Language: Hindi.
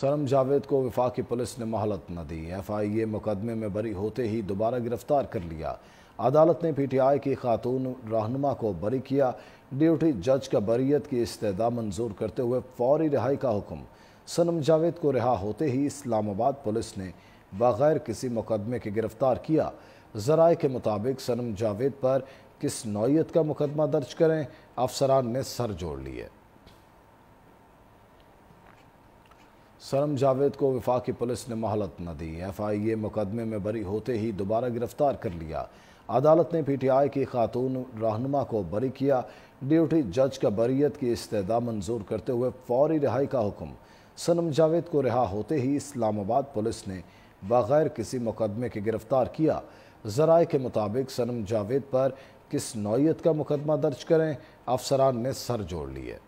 सरम जावेद को वफाकी पुलिस ने मोहलत न दी एफ आई ए मुकदमे में बरी होते ही दोबारा गिरफ्तार कर लिया अदालत ने पी टी आई की खातून रहनुमा को बरी किया ड्यूटी जज का बरीत की इस्तः मंजूर करते हुए फौरी रिहाई का हुक्म सनम जावेद को रिहा होते ही इस्लामाबाद पुलिस ने बगैर किसी मुकदमे के गिरफ्तार किया जराए के मुताबिक सनम जावेद पर किस नौीयत का मुकदमा दर्ज करें अफसरान ने सर जोड़ लिए सरम जावेद को वफाकी पुलिस ने मोहलत न दी एफ आई ए मुकदमे में बरी होते ही दोबारा गिरफ्तार कर लिया अदालत ने पी टी आई की खातून रहनुमा को बरी किया ड्यूटी जज का बरीत की इस्तः मंजूर करते हुए फौरी रिहाई का हुक्म सनम जावेद को रिहा होते ही इस्लामाबाद पुलिस ने बगैर किसी मुकदमे के गिरफ्तार किया जराए के मुताबिक सनम जावेद पर किस नौीयत का मुकदमा दर्ज करें अफसरान ने सर जोड़ लिए